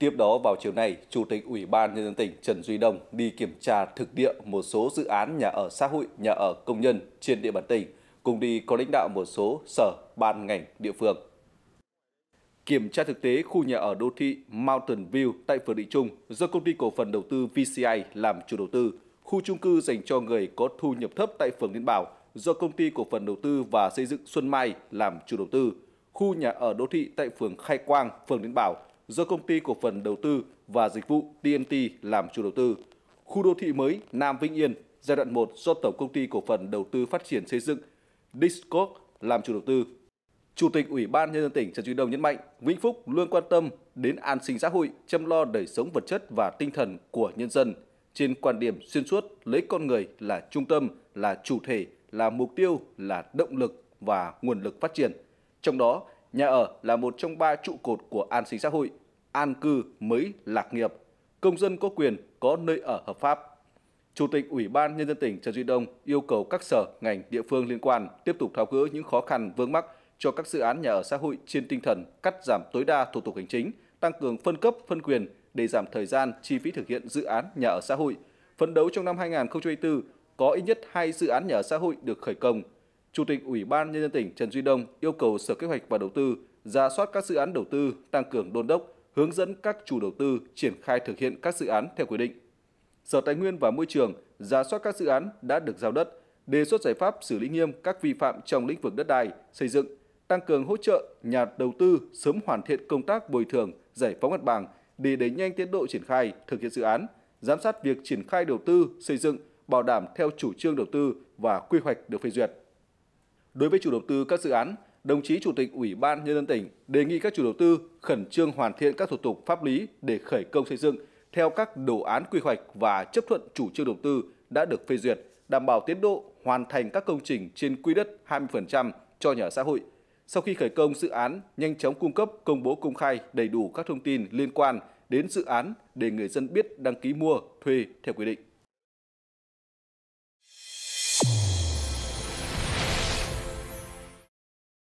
Tiếp đó vào chiều nay, Chủ tịch Ủy ban Nhân dân tỉnh Trần Duy Đông đi kiểm tra thực địa một số dự án nhà ở xã hội, nhà ở công nhân trên địa bàn tỉnh, cùng đi có lãnh đạo một số sở, ban ngành địa phương. Kiểm tra thực tế khu nhà ở đô thị Mountain View tại phường Định Trung do công ty cổ phần đầu tư VCI làm chủ đầu tư, khu chung cư dành cho người có thu nhập thấp tại phường Liên Bảo do công ty cổ phần đầu tư và xây dựng Xuân Mai làm chủ đầu tư, khu nhà ở đô thị tại phường Khai Quang, phường Liên Bảo – do công ty cổ phần đầu tư và dịch vụ TNT làm chủ đầu tư. Khu đô thị mới Nam Vĩnh Yên giai đoạn 1 do Tổng công ty cổ phần đầu tư phát triển xây dựng Discop làm chủ đầu tư. Chủ tịch Ủy ban nhân dân tỉnh Trần Duy Đông nhấn mạnh, Vĩnh Phúc luôn quan tâm đến an sinh xã hội, chăm lo đời sống vật chất và tinh thần của nhân dân trên quan điểm xuyên suốt lấy con người là trung tâm, là chủ thể, là mục tiêu, là động lực và nguồn lực phát triển. Trong đó, Nhà ở là một trong ba trụ cột của an sinh xã hội, an cư mới lạc nghiệp, công dân có quyền có nơi ở hợp pháp. Chủ tịch Ủy ban Nhân dân tỉnh Trần Duy Đông yêu cầu các sở, ngành, địa phương liên quan tiếp tục tháo gỡ những khó khăn vướng mắc cho các dự án nhà ở xã hội trên tinh thần cắt giảm tối đa thủ tục hành chính, tăng cường phân cấp, phân quyền để giảm thời gian, chi phí thực hiện dự án nhà ở xã hội. Phấn đấu trong năm 2024 có ít nhất hai dự án nhà ở xã hội được khởi công, Chủ tịch Ủy ban Nhân dân tỉnh Trần Duy Đông yêu cầu Sở Kế hoạch và Đầu tư ra soát các dự án đầu tư, tăng cường đôn đốc, hướng dẫn các chủ đầu tư triển khai thực hiện các dự án theo quy định. Sở Tài nguyên và Môi trường ra soát các dự án đã được giao đất, đề xuất giải pháp xử lý nghiêm các vi phạm trong lĩnh vực đất đai, xây dựng, tăng cường hỗ trợ nhà đầu tư sớm hoàn thiện công tác bồi thường, giải phóng mặt bằng để đẩy nhanh tiến độ triển khai thực hiện dự án, giám sát việc triển khai đầu tư xây dựng bảo đảm theo chủ trương đầu tư và quy hoạch được phê duyệt. Đối với chủ đầu tư các dự án, đồng chí Chủ tịch Ủy ban Nhân dân tỉnh đề nghị các chủ đầu tư khẩn trương hoàn thiện các thủ tục pháp lý để khởi công xây dựng theo các đồ án quy hoạch và chấp thuận chủ trương đầu tư đã được phê duyệt, đảm bảo tiến độ hoàn thành các công trình trên quy đất 20% cho nhà xã hội. Sau khi khởi công dự án, nhanh chóng cung cấp công bố công khai đầy đủ các thông tin liên quan đến dự án để người dân biết đăng ký mua, thuê theo quy định.